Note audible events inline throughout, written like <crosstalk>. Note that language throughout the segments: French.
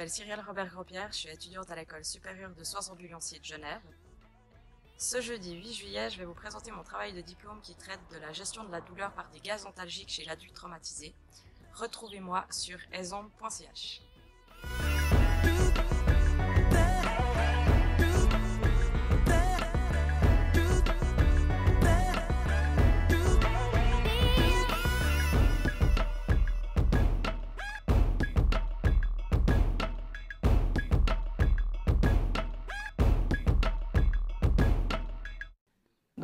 m'appelle Cyrielle Robert-Grandpierre, je suis étudiante à l'école supérieure de soins ambulanciers de Genève. Ce jeudi 8 juillet, je vais vous présenter mon travail de diplôme qui traite de la gestion de la douleur par des gaz antalgiques chez l'adulte traumatisé. Retrouvez-moi sur esom.ch.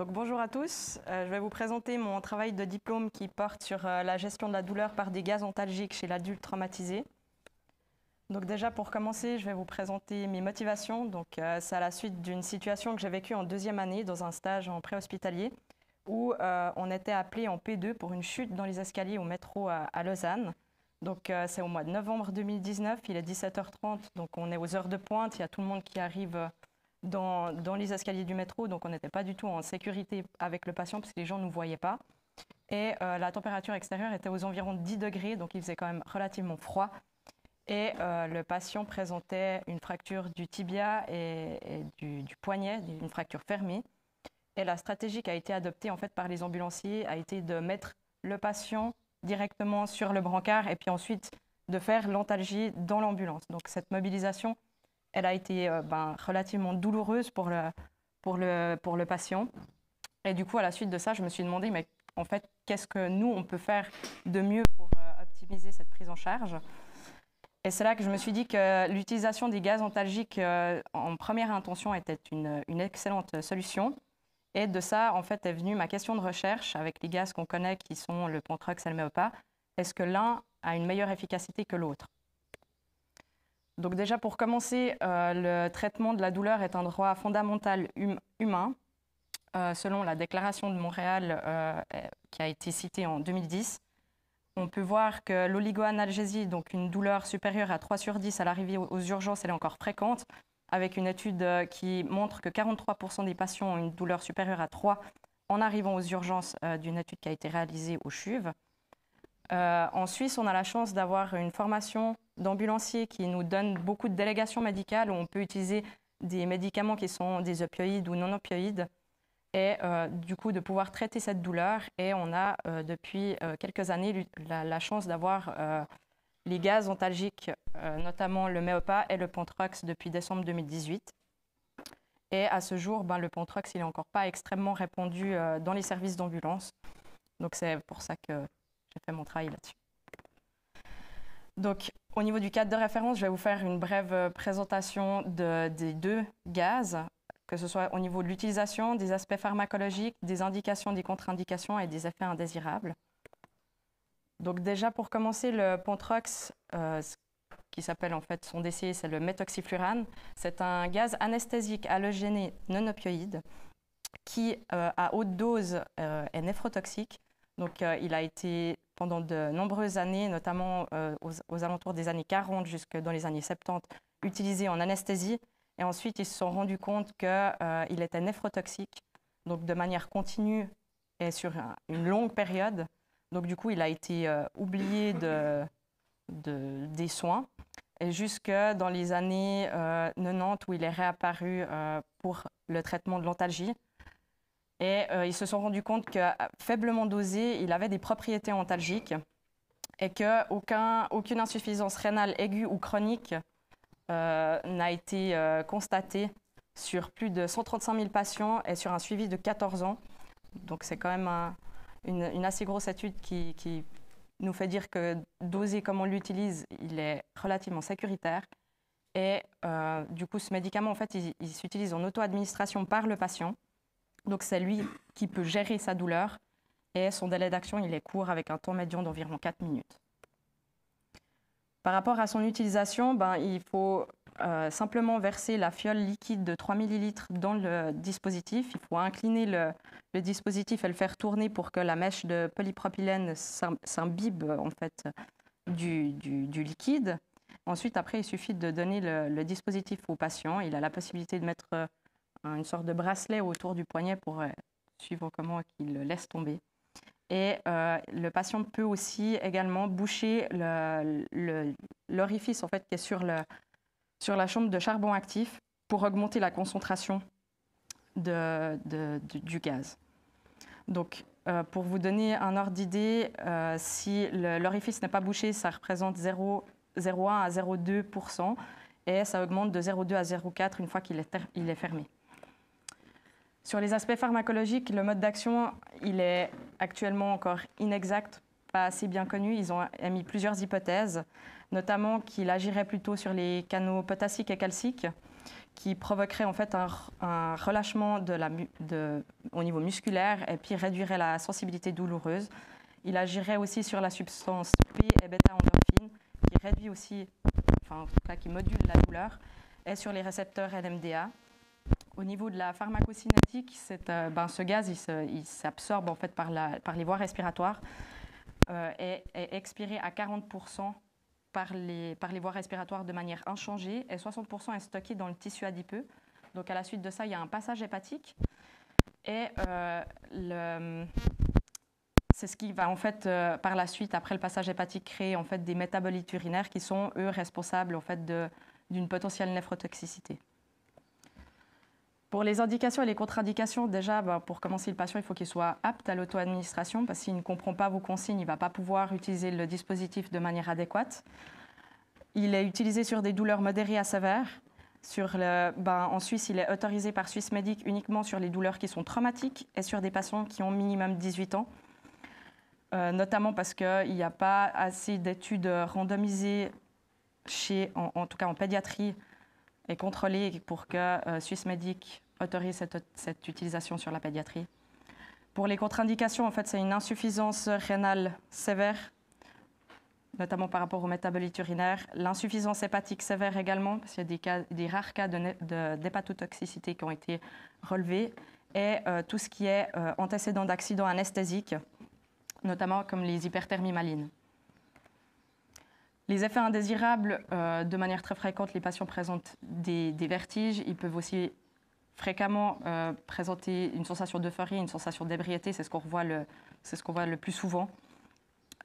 bonjour à tous. Euh, je vais vous présenter mon travail de diplôme qui porte sur euh, la gestion de la douleur par des gaz ontalgiques chez l'adulte traumatisé. Donc déjà pour commencer, je vais vous présenter mes motivations. Donc euh, c'est à la suite d'une situation que j'ai vécue en deuxième année dans un stage en préhospitalier où on était appelé en P2 pour une chute dans les escaliers au métro à, Lausanne. Donc c'est au mois de novembre 2019, il est 17h30, donc on est aux heures de pointe, il y a tout le monde qui arrive dans, les escaliers du métro, donc on n'était pas du tout en sécurité avec le patient parce que les gens ne nous voyaient pas. Et euh, la température extérieure était aux environs 10 degrés, donc il faisait quand même relativement froid. Et euh, le patient présentait une fracture du tibia et, du, du, poignet, une fracture fermée. Et la stratégie qui a été adoptée en fait par les ambulanciers a été de mettre le patient directement sur le brancard et puis ensuite de faire l'antalgie dans l'ambulance. Donc cette mobilisation elle a été euh, ben, relativement douloureuse pour le, pour, le, pour le patient. Et du coup, à la suite de ça, je me suis demandé, mais en fait, qu'est-ce que nous, on peut faire de mieux pour euh, optimiser cette prise en charge et c'est là que je me suis dit que l'utilisation des gaz antalgiques euh, en première intention était une, une, excellente solution. Et de ça, en fait, est venue ma question de recherche avec les gaz qu'on connaît qui sont le Pontrox et le Méopa. Est-ce que l'un a une meilleure efficacité que l'autre donc déjà, pour commencer, euh, le traitement de la douleur est un droit fondamental hum, humain, euh, selon la Déclaration de Montréal euh, qui a été citée en 2010. On peut voir que l'oligoanalgésie, donc une douleur supérieure à 3 sur 10 à l'arrivée aux urgences, elle est encore fréquente, avec une étude qui montre que 43% des patients ont une douleur supérieure à 3 en arrivant aux urgences d'une étude qui a été réalisée au CHUV. Euh, en Suisse, on a la chance d'avoir une formation d'ambulancier qui nous donne beaucoup de délégations médicales où on peut utiliser des médicaments qui sont des opioïdes ou non opioïdes et euh, du coup de pouvoir traiter cette douleur. Et on a euh, depuis quelques années la, chance d'avoir les gaz ontalgiques, notamment le MEOPA et le Pontrox depuis décembre 2018. Et à ce jour, ben, le Pontrox, il n'est encore pas extrêmement répandu dans les services d'ambulance. Donc c'est pour ça que j'ai fait mon travail là-dessus. Donc, au niveau du cadre de référence, je vais vous faire une brève euh, présentation des deux gaz, que ce soit au niveau de l'utilisation, des aspects pharmacologiques, des indications, des contre-indications et des effets indésirables. Donc déjà, pour commencer, le Pontrox, euh, qui s'appelle en fait son décès, c'est le méthoxyflurane. C'est un gaz anesthésique halogéné non opioïde qui, euh, à haute dose, est néphrotoxique donc, euh, il a été pendant de nombreuses années, notamment euh, aux, alentours des années 40 jusque dans les années 70, utilisé en anesthésie. Et ensuite, ils se sont rendus compte qu'il euh, était néphrotoxique, donc de manière continue et sur une longue période. Donc, du coup, il a été oublié de, des soins. Et jusque dans les années 90, où il est réapparu pour le traitement de l'antalgie. Et euh, ils se sont rendus compte que euh, faiblement dosé, il avait des propriétés antalgiques et qu'aucune insuffisance rénale aiguë ou chronique euh, n'a été constatée sur plus de 135 000 patients et sur un suivi de 14 ans. Donc c'est quand même une, assez grosse étude qui, nous fait dire que dosé comme on l'utilise, il est relativement sécuritaire. Et du coup, ce médicament, en fait, il s'utilise en auto-administration par le patient. Donc c'est lui qui peut gérer sa douleur et son délai d'action, il est court avec un temps médian d'environ 4 minutes. Par rapport à son utilisation, ben, il faut euh, simplement verser la fiole liquide de 3 ml dans le dispositif. Il faut incliner le, dispositif et le faire tourner pour que la mèche de polypropylène s'imbibe en fait du, liquide. Ensuite, après, il suffit de donner le, dispositif au patient. Il a la possibilité de mettre une sorte de bracelet autour du poignet pour euh, suivre comment il le laisse tomber. Et euh, le patient peut aussi également boucher l'orifice en fait, qui est sur, le, sur la chambre de charbon actif pour augmenter la concentration de, du gaz. Donc, euh, pour vous donner un ordre d'idée, si l'orifice n'est pas bouché, ça représente 0,1 à 0,2 et ça augmente de 0,2 à 0,4 une fois qu'il est, est fermé. Sur les aspects pharmacologiques, le mode d'action, il est actuellement encore inexact, pas assez bien connu. Ils ont émis plusieurs hypothèses, notamment qu'il agirait plutôt sur les canaux potassiques et calciques, qui provoquerait en fait un, relâchement au niveau musculaire et puis réduirait la sensibilité douloureuse. Il agirait aussi sur la substance P et bêta-endorphine, qui réduit aussi, en tout qui module la douleur, et sur les récepteurs NMDA. Au niveau de la pharmacocinétique, euh, ben, ce gaz, il s'absorbe en fait par, les voies respiratoires euh, et est expiré à 40% par les, voies respiratoires de manière inchangée et 60% est stocké dans le tissu adipeux. Donc à la suite de ça, il y a un passage hépatique et euh, c'est ce qui va en fait par la suite, après le passage hépatique, créer en fait des métabolites urinaires qui sont eux responsables en fait d'une potentielle néphrotoxicité. Pour les indications et les contre-indications, déjà, bah, pour commencer, le patient, il faut qu'il soit apte à l'auto-administration, parce qu'il ne comprend pas vos consignes, il ne va pas pouvoir utiliser le dispositif de manière adéquate. Il est utilisé sur des douleurs modérées à sévères. Sur le, ben, en Suisse, il est autorisé par Suisse Medic uniquement sur les douleurs qui sont traumatiques et sur des patients qui ont minimum 18 ans. Euh, notamment parce qu'il n'y a pas assez d'études randomisées chez, en, tout cas en pédiatrie, et contrôler pour que euh, Swissmedic autorise cette, cette utilisation sur la pédiatrie. Pour les contre-indications, en fait, c'est une insuffisance rénale sévère, notamment par rapport aux métabolites urinaires. l'insuffisance hépatique sévère également, parce qu'il y a des, cas, des rares cas d'hépatotoxicité de, qui ont été relevés, et euh, tout ce qui est euh, antécédent d'accident anesthésique, notamment comme les hyperthermies malines. Les effets indésirables, euh, de manière très fréquente, les patients présentent des, vertiges. Ils peuvent aussi fréquemment euh, présenter une sensation d'euphorie, une sensation d'ébriété. C'est ce qu'on voit le plus souvent.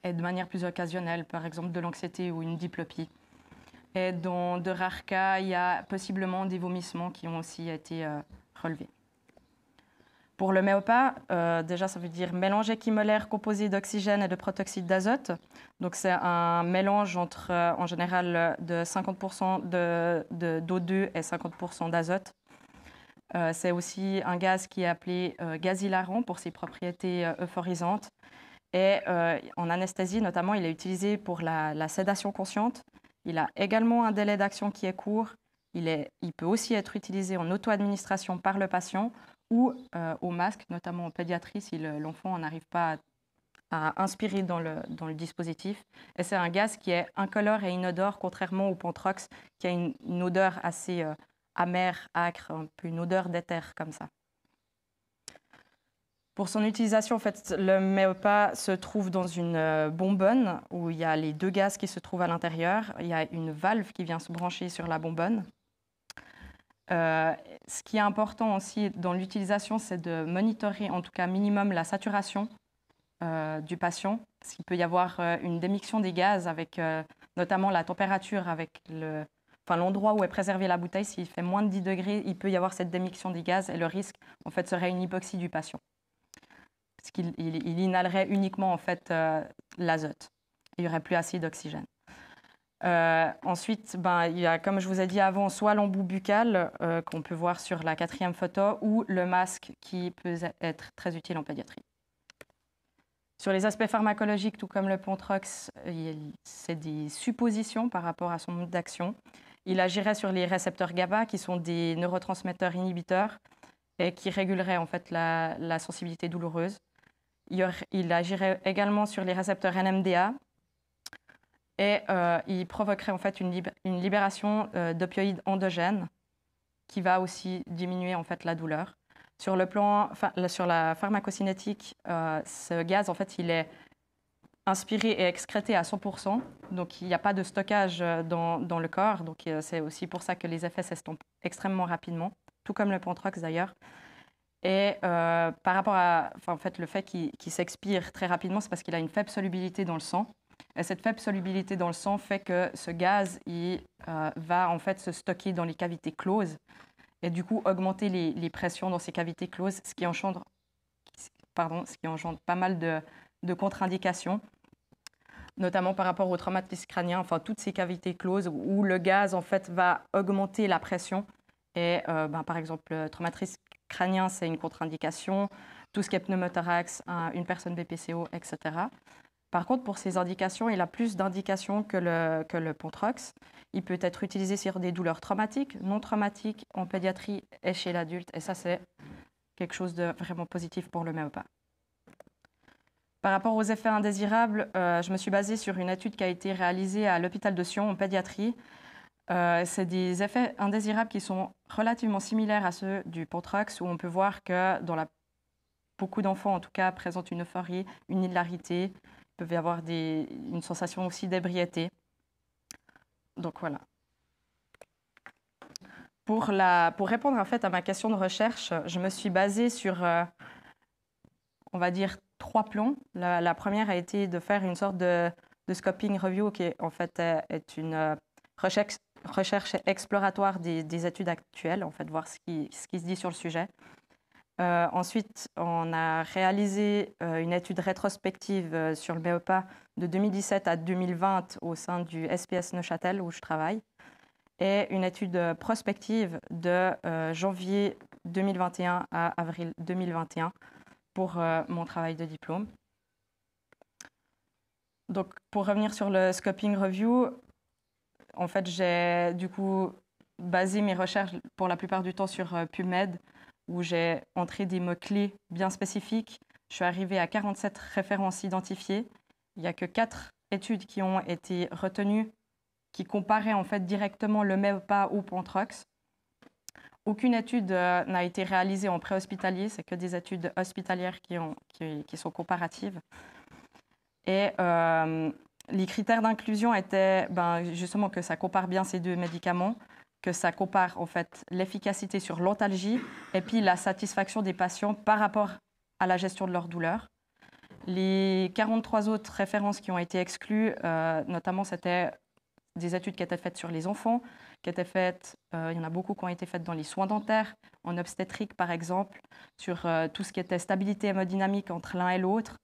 Et de manière plus occasionnelle, par exemple de l'anxiété ou une diplopie. Et dans de rares cas, il y a possiblement des vomissements qui ont aussi été euh, relevés. Pour le MEOPA, euh, déjà, ça veut dire mélange équimolaire composé d'oxygène et de protoxyde d'azote. Donc, c'est un mélange entre, euh, en général, de 50% de, de, d'O2 et 50% d'azote. Euh, c'est aussi un gaz qui est appelé gaz hilarant pour ses propriétés euphorisantes. Et en anesthésie, notamment, il est utilisé pour la, sédation consciente. Il a également un délai d'action qui est court. Il, est, il peut aussi être utilisé en auto-administration par le patient ou euh, au masque, notamment en pédiatrie si l'enfant n'arrive pas à, inspirer dans le, dans le dispositif. Et c'est un gaz qui est incolore et inodore, contrairement au pantrox qui a une, odeur assez euh, amère, acre, une odeur d'éther comme ça. Pour son utilisation, en fait, le MEOPA se trouve dans une euh, bonbonne où il y a les deux gaz qui se trouvent à l'intérieur. Il y a une valve qui vient se brancher sur la bonbonne. Ce qui est important aussi dans l'utilisation, c'est de monitorer en tout cas minimum la saturation euh, du patient, parce qu'il peut y avoir euh, une démixion des gaz avec euh, notamment la température, avec l'endroit où est préservée la bouteille. S'il fait moins de 10 degrés, il peut y avoir cette démixion des gaz et le risque en fait serait une hypoxie du patient, parce qu'il inhalerait uniquement en fait l'azote. Il n'y aurait plus assez d'oxygène. Euh, ensuite, ben, il y a, comme je vous ai dit avant, soit l'embout buccal euh, qu'on peut voir sur la quatrième photo, ou le masque qui peut être très utile en pédiatrie. Sur les aspects pharmacologiques, tout comme le Pontrox, c'est des suppositions par rapport à son mode d'action. Il agirait sur les récepteurs GABA, qui sont des neurotransmetteurs inhibiteurs et qui réguleraient en fait la, sensibilité douloureuse. il agirait également sur les récepteurs NMDA, et euh, il provoquerait en fait une, libération euh, d'opioïdes endogènes qui va aussi diminuer en fait la douleur. Sur le plan, sur la pharmacocinétique, euh, ce gaz en fait il est inspiré et excrété à 100%, donc il n'y a pas de stockage dans, le corps, donc c'est aussi pour ça que les effets s'estompent extrêmement rapidement, tout comme le pantrox d'ailleurs. Et par rapport à en fait, le fait qu'il s'expire très rapidement, c'est parce qu'il a une faible solubilité dans le sang cette faible solubilité dans le sang fait que ce gaz euh, va en fait se stocker dans les cavités closes et du coup augmenter les, pressions dans ces cavités closes, ce qui engendre, pardon, ce qui engendre pas mal de, contre-indications, notamment par rapport au traumatisme crânien, enfin toutes ces cavités closes où le gaz en fait va augmenter la pression. Et euh, ben, par exemple, le traumatisme crânien, c'est une contre-indication, tout ce qui est pneumothorax, une personne BPCO, etc. Par contre, pour ces indications, il a plus d'indications que le, que Pontrox. Il peut être utilisé sur des douleurs traumatiques, non traumatiques, en pédiatrie et chez l'adulte. Et ça, c'est quelque chose de vraiment positif pour le pas. Par rapport aux effets indésirables, euh, je me suis basée sur une étude qui a été réalisée à l'hôpital de Sion en pédiatrie. Euh, c'est des effets indésirables qui sont relativement similaires à ceux du Pontrox, où on peut voir que dans la... beaucoup d'enfants, en tout cas, présentent une euphorie, une hilarité, peut y avoir une sensation aussi d'ébriété. Donc voilà. Pour, répondre en fait à ma question de recherche, je me suis basée sur, euh, on va dire, trois plans. La, première a été de faire une sorte de, scoping review qui est, en fait est une euh, recherche, exploratoire des, études actuelles, en fait, voir ce qui se dit sur le sujet. Euh, ensuite, on a réalisé euh, une étude rétrospective euh, sur le BEPA de 2017 à 2020 au sein du SPS Neuchâtel où je travaille et une étude prospective de janvier 2021 à avril 2021 pour mon travail de diplôme. Donc, pour revenir sur le scoping review, en fait, j'ai du coup basé mes recherches pour la plupart du temps sur PubMed où j'ai entré des mots-clés bien spécifiques. Je suis arrivée à 47 références identifiées. Il n'y a que 4 études qui ont été retenues, qui comparaient en fait directement le MEPA au Pontrox. Aucune étude euh, n'a été réalisée en préhospitalier, c'est que des études hospitalières qui, sont comparatives. Et euh, les critères d'inclusion étaient ben, justement que ça compare bien ces deux médicaments, que ça compare en fait l'efficacité sur l'antalgie et puis la satisfaction des patients par rapport à la gestion de leur douleur. Les 43 autres références qui ont été exclues, euh, notamment c'était des études qui étaient faites sur les enfants, qui étaient faites, euh, il y en a beaucoup qui ont été faites dans les soins dentaires, en obstétrique par exemple, sur euh, tout ce qui était stabilité hémodynamique entre l'un et l'autre,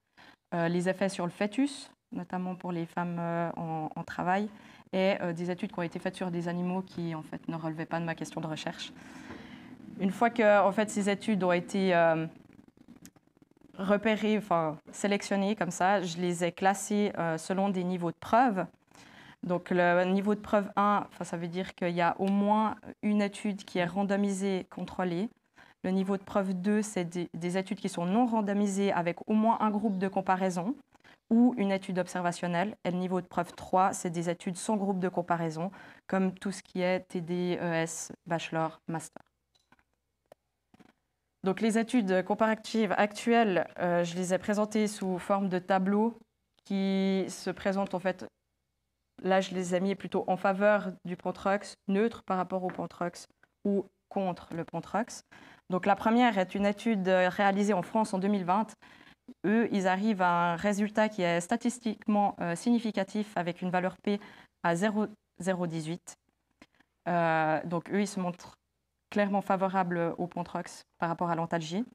les effets sur le fœtus, notamment pour les femmes en, en travail, et euh, des études qui ont été faites sur des animaux qui en fait ne relevaient pas de ma question de recherche. Une fois que en fait, ces études ont été euh, repérées, enfin sélectionnées comme ça, je les ai classées euh, selon des niveaux de preuve. Donc le niveau de preuve 1, ça veut dire qu'il y a au moins une étude qui est randomisée, contrôlée. Le niveau de preuve 2, c'est des, études qui sont non randomisées avec au moins un groupe de comparaison ou une étude observationnelle. Et le niveau de preuve 3, c'est des études sans groupe de comparaison, comme tout ce qui est TD, ES, Bachelor, Master. Donc les études comparatives actuelles, euh, je les ai présentées sous forme de tableaux qui se présentent en fait, là je les ai mis plutôt en faveur du Pontrox, neutre par rapport au Pontrox ou contre le Pontrox. Donc la première est une étude réalisée en France en 2020 eux, ils arrivent à un résultat qui est statistiquement euh, significatif avec une valeur P à 0,018. Euh, donc eux, ils se montrent clairement favorables au Pontrox par rapport à l'antalgie.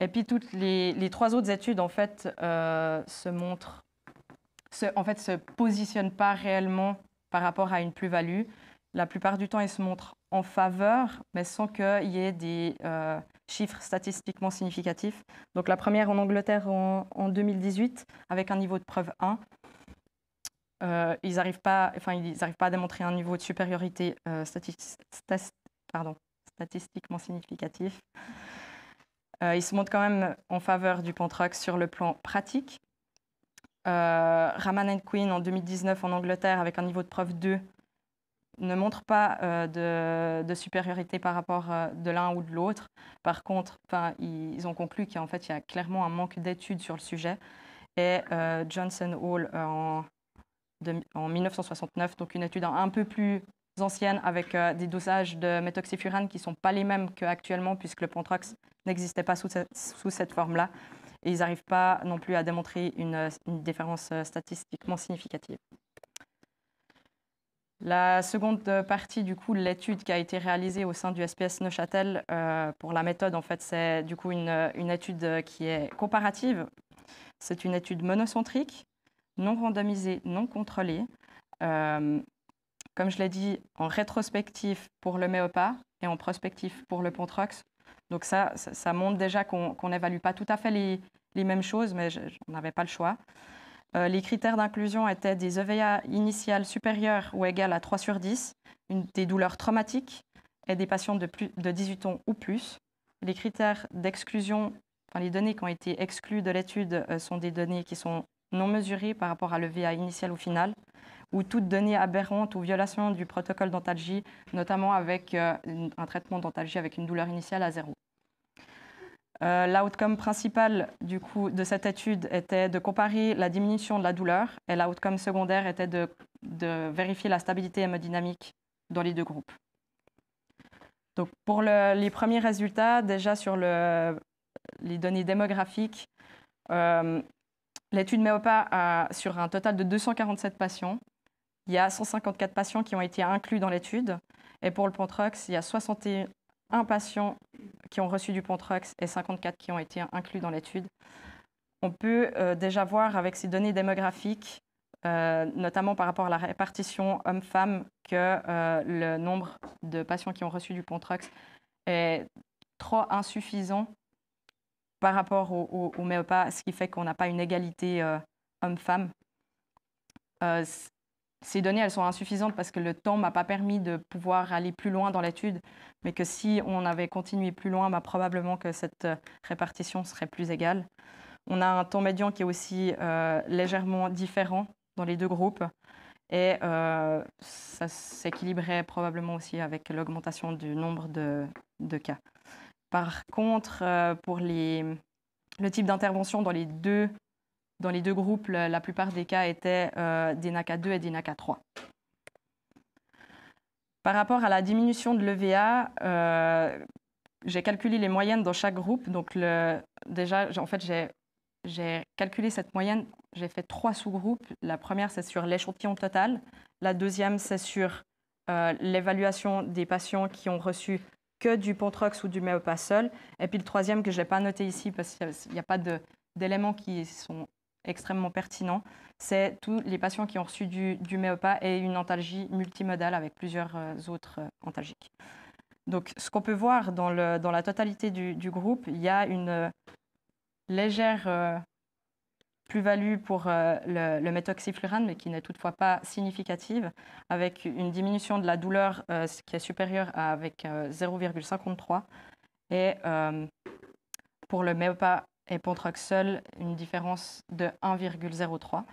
Et puis toutes les, trois autres études, en fait, euh, se montrent, en fait, se positionnent pas réellement par rapport à une plus-value. La plupart du temps, ils se montrent en faveur, mais sans qu'il y ait des chiffres statistiquement significatifs. Donc la première en Angleterre en, 2018 avec un niveau de preuve 1. Euh, ils n'arrivent pas, enfin, à démontrer un niveau de supériorité euh, statistiquement significatif. Euh, ils se montrent quand même en faveur du Pontrox sur le plan pratique. Raman and Queen en 2019 en Angleterre avec un niveau de preuve 2 ne montre pas euh, de, supériorité par rapport euh, de l'un ou de l'autre. Par contre, ils, ont conclu qu'en fait, il y a clairement un manque d'études sur le sujet. Et euh, Johnson Hall, en, 1969, donc une étude un peu plus ancienne avec des dosages de méthoxyfurane qui ne sont pas les mêmes qu'actuellement, puisque le Pontrox n'existait pas sous, cette forme-là. Et ils n'arrivent pas non plus à démontrer une différence statistiquement significative. La seconde euh, partie, du coup, l'étude qui a été réalisée au sein du SPS Neuchâtel euh, pour la méthode, en fait, c'est du coup une, euh, étude qui est comparative. C'est une étude monocentrique, non randomisée, non contrôlée. comme je l'ai dit, en rétrospectif pour le MEOPA et en prospectif pour le Pontrox. Donc ça, montre déjà qu'on n'évalue pas tout à fait les, mêmes choses, mais on n'avait pas le choix. Euh, les critères d'inclusion étaient des EVA initiales supérieures ou égales à 3 sur 10, une, des douleurs traumatiques et des patients de, plus, de 18 ans ou plus. Les critères d'exclusion, enfin, les données qui ont été exclues de l'étude euh, sont des données qui sont non mesurées par rapport à l'EVA initial ou final, ou toute donnée aberrante ou violation du protocole d'antalgie, notamment avec euh, un traitement d'antalgie avec une douleur initiale à zéro. Euh, l'outcome principal du coup, de cette étude était de comparer la diminution de la douleur et l'outcome secondaire était de, vérifier la stabilité hémodynamique dans les deux groupes. Donc, pour les premiers résultats, déjà sur les données démographiques, euh, l'étude MEOPA a, sur un total de 247 patients, il y a 154 patients qui ont été inclus dans l'étude. Et pour le Pontrox, il y a 61 un patient qui ont reçu du Pontrox et 54 qui ont été inclus dans l'étude. On peut euh, déjà voir avec ces données démographiques, euh, notamment par rapport à la répartition homme-femme, que euh, le nombre de patients qui ont reçu du Pontrox est trop insuffisant par rapport au, MEOPA, ce qui fait qu'on n'a pas une égalité homme-femme ces données, elles sont insuffisantes parce que le temps m'a pas permis de pouvoir aller plus loin dans l'étude, mais que si on avait continué plus loin, bah, probablement que cette euh, répartition serait plus égale. On a un temps médian qui est aussi euh, légèrement différent dans les deux groupes, et euh, ça s'équilibrait probablement aussi avec l'augmentation du nombre de, cas. Par contre, pour les, le type d'intervention dans les deux dans les deux groupes, la, plupart des cas étaient euh, des NACA 2 et des NACA 3. Par rapport à la diminution de l'EVA, euh, j'ai calculé les moyennes dans chaque groupe. Donc déjà, en fait, j'ai calculé cette moyenne. J'ai fait trois sous-groupes. La première, c'est sur l'échantillon total. La deuxième, c'est sur euh, l'évaluation des patients qui ont reçu que du Pontrox ou du seul. Et puis le troisième, que je n'ai pas noté ici parce qu'il n'y a pas d'éléments qui sont extrêmement pertinent, c'est tous les patients qui ont reçu du, du et une antalgie multimodale avec plusieurs euh, autres euh, antalgiques. Donc, ce qu'on peut voir dans, le, dans la totalité du, groupe, il y a une euh, légère plus-value pour le, le, méthoxyflurane, mais qui n'est toutefois pas significative, avec une diminution de la douleur qui est supérieure à avec 0,53. Et pour le méopa et pontroxol une différence de 1,03.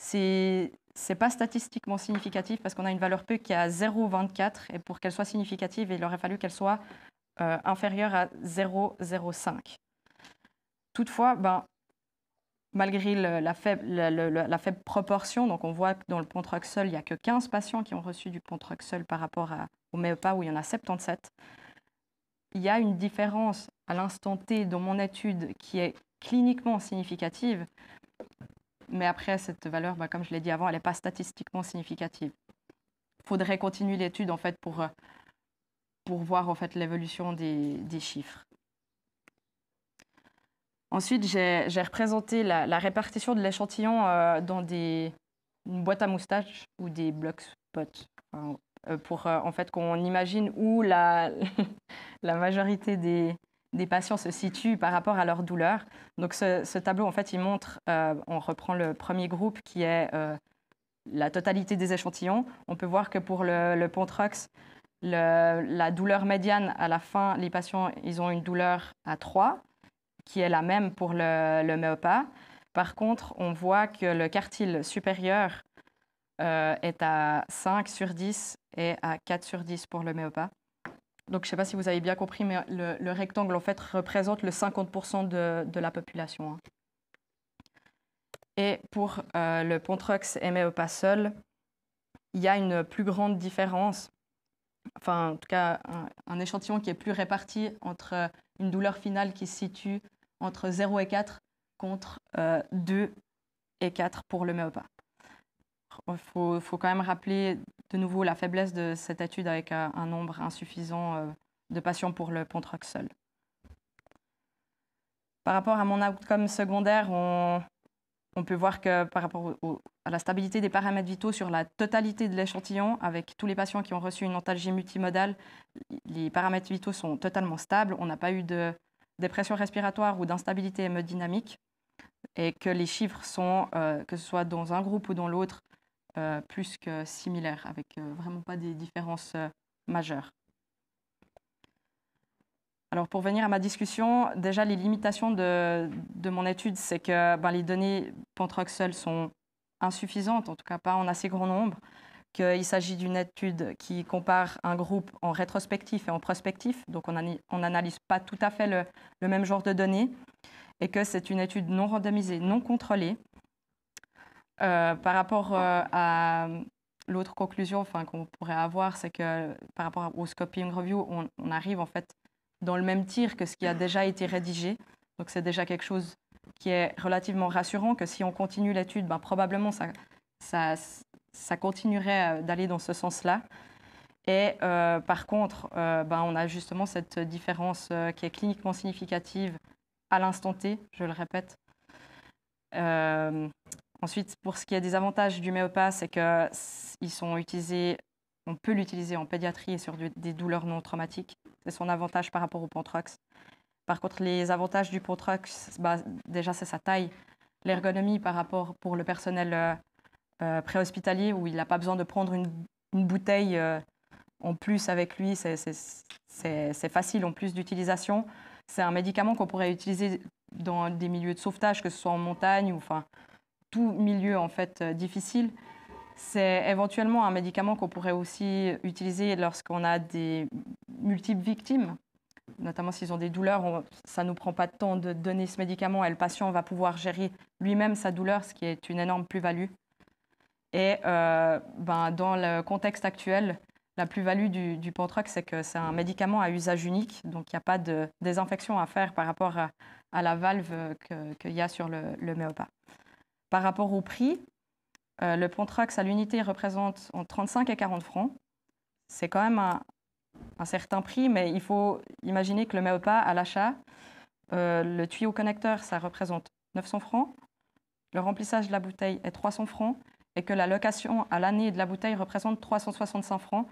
Ce n'est pas statistiquement significatif parce qu'on a une valeur P qui est à 0,24 et pour qu'elle soit significative, il aurait fallu qu'elle soit euh, inférieure à 0,05. Toutefois, ben, malgré la, faible, proportion, donc on voit que dans le pontroxol, il n'y a que 15 patients qui ont reçu du pontroxol par rapport à, au MEPA où il y en a 77, il y a une différence à l'instant T dans mon étude qui est cliniquement significative, mais après, cette valeur, bah, comme je l'ai dit avant, elle n'est pas statistiquement significative. Il faudrait continuer l'étude en fait, pour, euh, pour voir en fait, l'évolution des, des, chiffres. Ensuite, j'ai représenté la, répartition de l'échantillon euh, dans des, une boîte à moustaches ou des blocs spots, euh, pour en fait, qu'on imagine où la, <laughs> la majorité des, des patients se situent par rapport à leur douleur. Donc ce, tableau, en fait, il montre, euh, on reprend le premier groupe qui est euh, la totalité des échantillons. On peut voir que pour le, le Pontrox, la douleur médiane à la fin, les patients, ils ont une douleur à 3, qui est la même pour le, le Par contre, on voit que le quartile supérieur euh, est à 5 sur 10 et à 4 sur 10 pour le MEOPA. Donc je ne sais pas si vous avez bien compris, mais le, rectangle en fait représente le 50% de, la population. Hein. Et pour euh, le Pontrux et seul, il y a une plus grande différence, enfin en tout cas un, échantillon qui est plus réparti entre euh, une douleur finale qui se situe entre 0 et 4 contre 2 euh, et 4 pour le Méopa. Il faut, quand même rappeler de nouveau la faiblesse de cette étude avec euh, un, nombre insuffisant euh, de patients pour le Pontrox Par rapport à mon outcome secondaire, on, peut voir que par rapport à la stabilité des paramètres vitaux sur la totalité de l'échantillon, avec tous les patients qui ont reçu une antalgie multimodale, les paramètres vitaux sont totalement stables. On n'a pas eu de dépression respiratoire ou d'instabilité hémodynamique. Et que les chiffres sont, euh, que ce soit dans un groupe ou dans l'autre, euh, plus que similaires, avec euh, vraiment pas des différences euh, majeures. Alors pour venir à ma discussion, déjà les limitations de, mon étude, c'est que ben, les données Pentroxel sont insuffisantes, en tout cas pas en assez grand nombre, qu'il s'agit d'une étude qui compare un groupe en rétrospectif et en prospectif, donc on n'analyse pas tout à fait le, même genre de données, et que c'est une étude non randomisée, non contrôlée, euh, par rapport euh, à l'autre conclusion qu'on pourrait avoir, c'est que par rapport au scoping review, on, arrive en fait dans le même tir que ce qui a déjà été rédigé. Donc c'est déjà quelque chose qui est relativement rassurant que si on continue l'étude, ben, probablement ça, ça, ça continuerait euh, d'aller dans ce sens-là. Et par contre, ben, on a justement cette différence qui est cliniquement significative à l'instant T, je le répète, Ensuite, pour ce qui est des avantages du méopa, c'est qu'ils sont utilisés, on peut l'utiliser en pédiatrie et sur des douleurs non traumatiques. C'est son avantage par rapport au Pontrox. Par contre, les avantages du Pontrox, bah, déjà, c'est sa taille. L'ergonomie par rapport pour le personnel euh, euh, préhospitalier, où il n'a pas besoin de prendre une, bouteille euh, en plus avec lui, c'est facile en plus d'utilisation. C'est un médicament qu'on pourrait utiliser dans des milieux de sauvetage, que ce soit en montagne ou enfin, tout milieu en fait euh, difficile. C'est éventuellement un médicament qu'on pourrait aussi utiliser lorsqu'on a des multiples victimes, notamment s'ils ont des douleurs. ça ne nous prend pas de temps de donner ce médicament et le patient va pouvoir gérer lui-même sa douleur, ce qui est une énorme plus-value. Et euh, ben, dans le contexte actuel, la plus-value du, du c'est que c'est un médicament à usage unique, donc il n'y a pas de désinfection à faire par rapport à, la valve euh, qu'il y a sur le, le par rapport au prix, euh, le le Pontrax à l'unité représente entre 35 et 40 francs. C'est quand même un, certain prix, mais il faut imaginer que le MEOPA à l'achat, euh, le tuyau connecteur, ça représente 900 francs. Le remplissage de la bouteille est 300 francs et que la location à l'année de la bouteille représente 365 francs.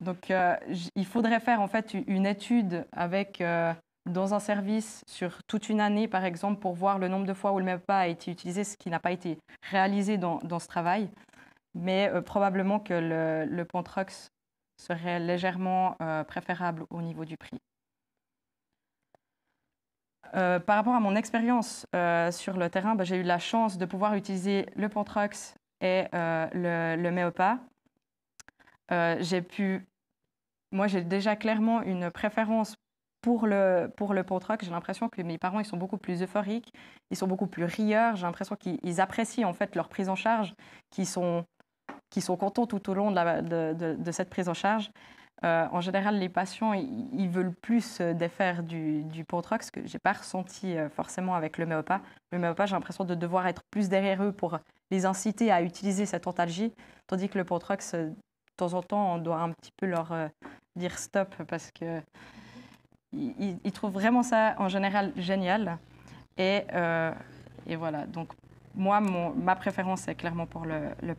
Donc, euh, il faudrait faire en fait une étude avec dans un service sur toute une année, par exemple, pour voir le nombre de fois où le e pas a été utilisé, ce qui n'a pas été réalisé dans, ce travail. Mais euh, probablement que le, le Pontrox serait légèrement euh, préférable au niveau du prix. Euh, par rapport à mon expérience sur le terrain, ben, j'ai eu la chance de pouvoir utiliser le Pontrox et le, le e j'ai pu moi, j'ai déjà clairement une préférence pour le, pour le j'ai l'impression que mes parents, ils sont beaucoup plus euphoriques, ils sont beaucoup plus rieurs. J'ai l'impression qu'ils apprécient en fait leur prise en charge, qu'ils sont, sont contents tout au long de, de, cette prise en charge. Euh, en général, les patients, ils, veulent plus euh, défaire du, du ce que j'ai pas ressenti euh, forcément avec le méopa. Le méopa, j'ai l'impression de devoir être plus derrière eux pour les inciter à utiliser cette antalgie, tandis que le pontrox de temps en temps, on doit un petit peu leur dire stop parce que ils, trouve trouvent vraiment ça en général génial. Et, euh, voilà, donc moi, ma préférence, c'est clairement pour le, le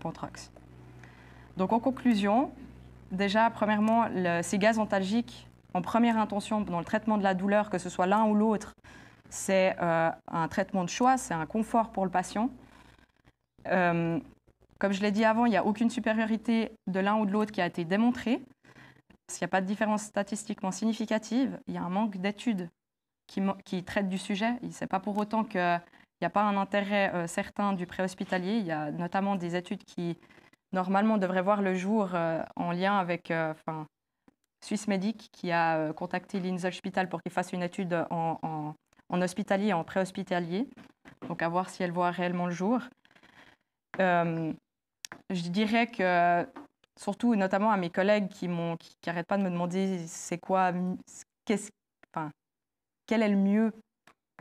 Donc en conclusion, déjà, premièrement, ces gaz antalgiques, en première intention, dans le traitement de la douleur, que ce soit l'un ou l'autre, c'est euh, un traitement de choix, c'est un confort pour le patient. Euh, comme je l'ai dit avant, il n'y a aucune supériorité de l'un ou de l'autre qui a été démontrée. S'il n'y a pas de différence statistiquement significative, il y a un manque d'études qui, qui traitent du sujet. Ce n'est pas pour autant qu'il n'y a pas un intérêt euh, certain du préhospitalier. Il y a notamment des études qui, normalement, devraient voir le jour euh, en lien avec euh, enfin, Suisse qui a contacté l'Insel Hospital pour qu'il fasse une étude en, en hospitalier et en préhospitalier. Donc, à voir si elle voit réellement le jour. je dirais que surtout notamment à mes collègues qui n'arrêtent qui, pas de me demander c'est quoi, qu'est-ce, quel est le mieux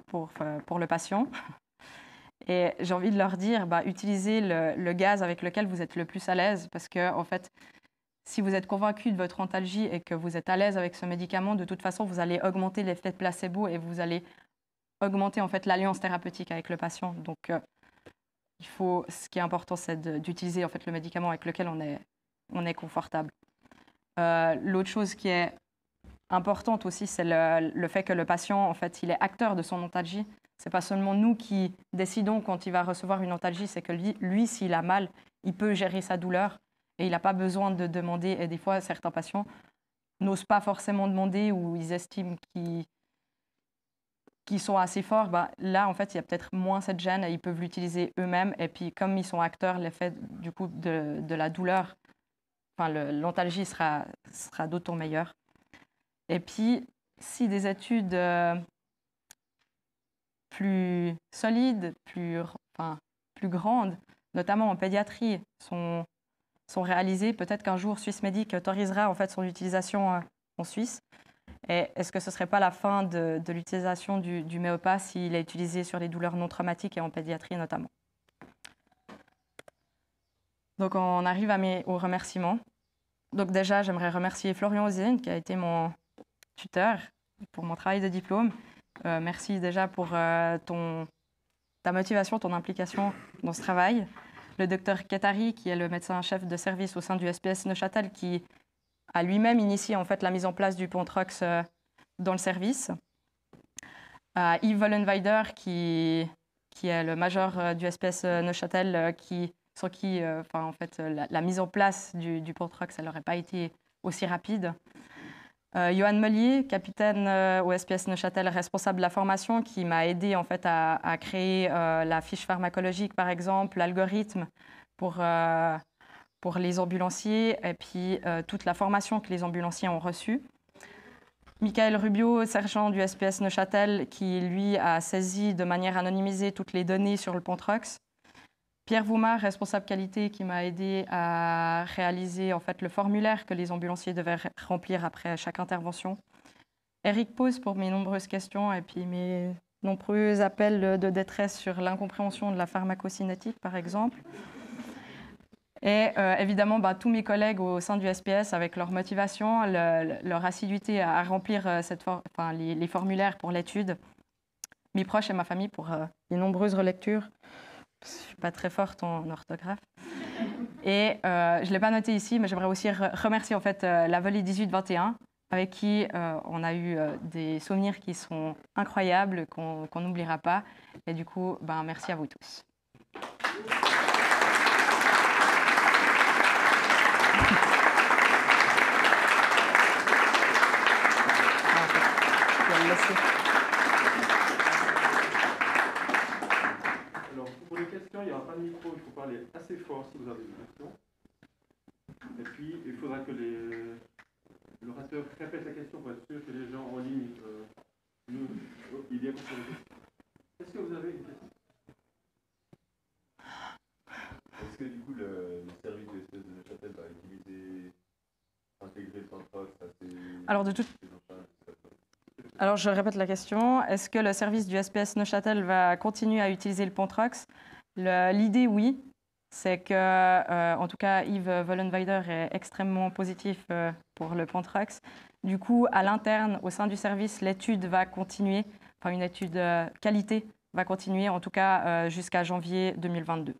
pour, pour le patient. <laughs> Et j'ai envie de leur dire, bah, utilisez le, gaz avec lequel vous êtes le plus à l'aise, parce que en fait, si vous êtes convaincu de votre antalgie et que vous êtes à l'aise avec ce médicament, de toute façon, vous allez augmenter l'effet de placebo et vous allez augmenter en fait l'alliance thérapeutique avec le patient. Donc, euh, il faut, ce qui est important, c'est d'utiliser en fait le médicament avec lequel on est on est confortable. Euh, l'autre chose qui est importante aussi, c'est le, fait que le patient, en fait, il est acteur de son ontalgie. C'est pas seulement nous qui décidons quand il va recevoir une ontalgie, c'est que lui, lui s'il a mal, il peut gérer sa douleur et il n'a pas besoin de demander. Et des fois, certains patients n'osent pas forcément demander ou ils estiment qu'ils sont assez forts. Bah, là, en fait, il y a peut-être moins cette gêne et ils peuvent l'utiliser eux-mêmes. Et puis, comme ils sont acteurs, l'effet du coup de la douleur enfin, sera, sera d'autant meilleure. Et puis, si des études euh, plus solides, plus, enfin, plus grandes, notamment en pédiatrie, sont, sont réalisées, peut-être qu'un jour SwissMedic autorisera en fait son utilisation euh, en Suisse. Et est-ce que ce ne serait pas la fin de, l'utilisation du, du s'il est utilisé sur les douleurs non traumatiques et en pédiatrie notamment donc on arrive à mes, aux remerciements. Donc déjà, j'aimerais remercier Florian Ozine, qui a été mon tuteur pour mon travail de diplôme. Euh, merci déjà pour euh, ton, ta motivation, ton implication dans ce travail. Le docteur Ketari, qui est le médecin-chef de service au sein du SPS Neuchâtel, qui a lui-même initié en fait la mise en place du pont euh, dans le service. Yves Vollenweider, qui, qui est le major du SPS Neuchâtel, qui sans qui, euh, en fait, euh, la, mise en place du, du trox n'aurait pas été aussi rapide. Euh, Johan Mollier, capitaine au SPS Neuchâtel, responsable de la formation, qui m'a aidé en fait à, créer la fiche pharmacologique, par exemple, l'algorithme pour, pour les ambulanciers et puis toute la formation que les ambulanciers ont reçue. Michael Rubio, sergent du SPS Neuchâtel, qui lui a saisi de manière anonymisée toutes les données sur le Pontrox Pierre Vouma, responsable qualité, qui m'a aidé à réaliser en fait le formulaire que les ambulanciers devaient remplir après chaque intervention. Eric Pose pour mes nombreuses questions et puis mes nombreux appels de détresse sur l'incompréhension de la pharmacocinétique, par exemple. Et euh, évidemment, bah, tous mes collègues au sein du SPS, avec leur motivation, leur assiduité à, remplir euh, cette les, formulaires pour l'étude, mes proches et ma famille pour euh, les nombreuses relectures je ne suis pas très forte en orthographe. Et euh, je ne l'ai pas noté ici, mais j'aimerais aussi remercier en fait euh, la volée 1821, avec qui euh, on a eu des souvenirs qui sont incroyables, qu'on n'oubliera pas. Et du coup, ben, merci à vous tous. Ah, il n'y aura pas de micro, il faut parler assez fort si vous avez une question. Et puis, il faudra que l'orateur répète la question pour être sûr que les gens en ligne euh, nous oh, il y a Est-ce que vous avez une question Est-ce que du coup le, le service du SPS Neuchâtel va utiliser, intégrer le Alors de toute... Alors, je répète la question. Est-ce que le service du SPS Neuchâtel va continuer à utiliser le Pontrox L'idée, oui, c'est que, euh, en tout cas, Yves Vollenweider est extrêmement positif euh, pour le Pantrax. Du coup, à l'interne, au sein du service, l'étude va continuer, enfin une étude euh, qualité va continuer, en tout cas jusqu'à janvier 2022.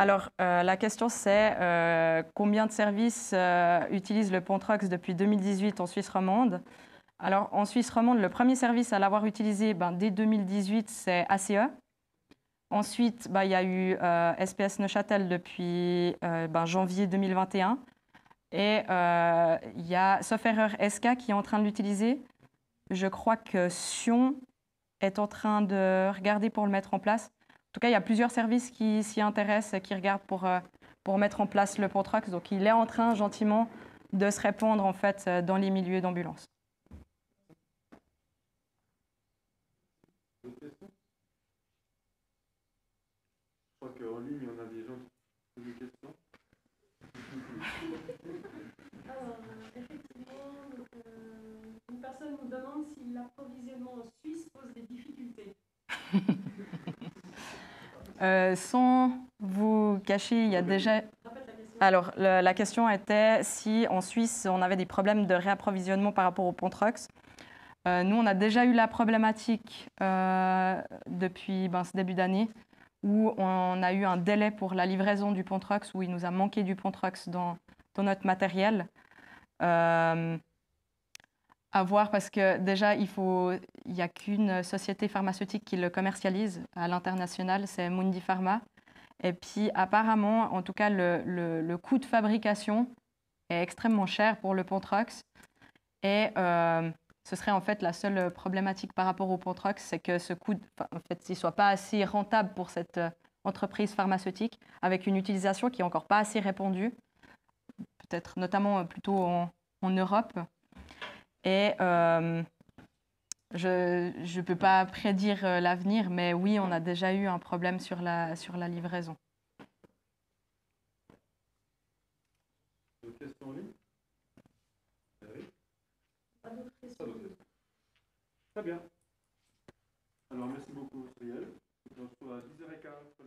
Alors, euh, la question, c'est euh, combien de services euh, utilisent utilise le Pontrox depuis 2018 en Suisse romande Alors, en Suisse romande, le premier service à l'avoir utilisé ben, dès 2018, c'est ACE. Ensuite, ben, il y a eu SPS Neuchâtel depuis ben, janvier 2021. Et il y a, sauf SK qui est en train de l'utiliser. Je crois que Sion est en train de regarder pour le mettre en place. En tout cas, il y a plusieurs services qui s'y intéressent, qui regardent pour, euh, pour mettre en place le trax. Donc, il est en train gentiment de se répondre, en fait euh, dans les milieux d'ambulance. Je crois qu'en ligne, on a des gens qui des questions. <laughs> Alors, euh, effectivement, une personne nous demande si l'approvisionnement en Suisse pose des difficultés. <laughs> Euh, sans vous cacher, il y a déjà... Alors, la question était si en Suisse, on avait des problèmes de réapprovisionnement par rapport au Pontrox. Euh, nous, on a déjà eu la problématique euh, depuis ben, ce début d'année où on a eu un délai pour la livraison du Pontrox, où il nous a manqué du Pontrox dans, dans notre matériel à voir parce que déjà, il n'y il a qu'une société pharmaceutique qui le commercialise à l'international, c'est Mundi Pharma. Et puis apparemment, en tout cas, le, le, coût de fabrication est extrêmement cher pour le Pontrox. Et euh, ce serait en fait la seule problématique par rapport au Pontrox, c'est que ce coût, en fait, ne soit pas assez rentable pour cette euh, entreprise pharmaceutique, avec une utilisation qui n'est encore pas assez répandue, peut-être notamment euh, plutôt en, en Europe. Et euh, je ne peux pas prédire euh, l'avenir, mais oui, on a déjà eu un problème sur la, sur la livraison. D'autres questions en ligne Pas d'autres questions. Très bien. Alors, merci beaucoup, Cyril. On se retrouve à 10h15.